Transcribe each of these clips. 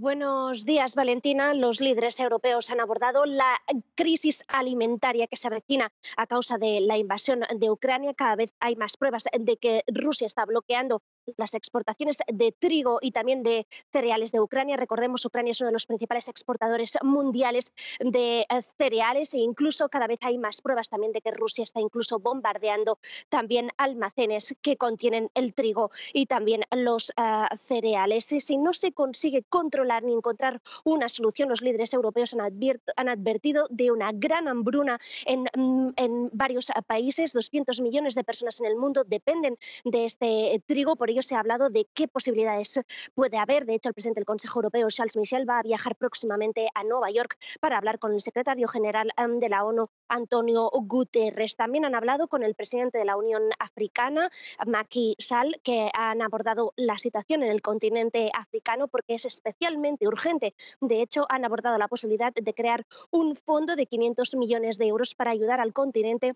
Buenos días, Valentina. Los líderes europeos han abordado la crisis alimentaria que se avecina a causa de la invasión de Ucrania. Cada vez hay más pruebas de que Rusia está bloqueando las exportaciones de trigo y también de cereales de Ucrania. Recordemos, Ucrania es uno de los principales exportadores mundiales de eh, cereales e incluso cada vez hay más pruebas también de que Rusia está incluso bombardeando también almacenes que contienen el trigo y también los eh, cereales. Si no se consigue controlar ni encontrar una solución, los líderes europeos han, advertido de una gran hambruna en, mm, varios eh, países. 200 millones de personas en el mundo dependen de este trigo. Por se ha hablado de qué posibilidades puede haber. De hecho, el presidente del Consejo Europeo, Charles Michel, va a viajar próximamente a Nueva York para hablar con el secretario general em, de la ONU, Antonio Guterres. También han hablado con el presidente de la Unión Africana, Macky Sall, que han abordado la situación en el continente africano porque es especialmente urgente. De hecho, han abordado la posibilidad de crear un fondo de 500 millones de euros para ayudar al continente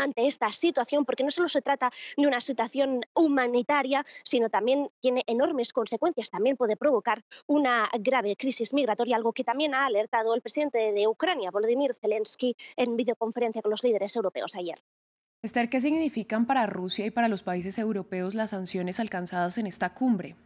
ante esta situación, porque no solo se trata de una situación humanitaria, sino también tiene enormes consecuencias, también puede provocar una grave crisis migratoria, algo que también ha alertado el presidente de Ucrania, Volodymyr Zelensky, en videoconferencia con los líderes europeos ayer. Esther, ¿qué significan para Rusia y para los países europeos las sanciones alcanzadas en esta cumbre?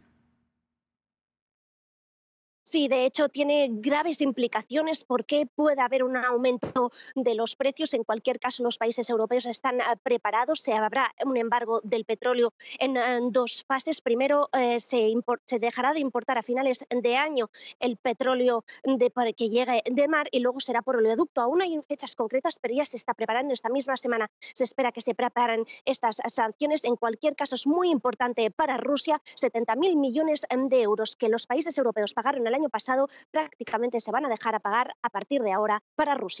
Sí, de hecho, tiene graves implicaciones porque puede haber un aumento de los precios. En cualquier caso, los países europeos están ah, preparados. Se habrá un embargo del petróleo en, ah, dos fases. Primero, eh, se, dejará de importar a finales de año el petróleo de, que llegue de mar y luego será por oleoducto. Aún hay fechas concretas, pero ya se está preparando. Esta misma semana se espera que se preparen estas sanciones. En cualquier caso, es muy importante para Rusia 70.000 millones em, de euros que los países europeos pagaron año pasado prácticamente se van a dejar a pagar a partir de ahora para Rusia.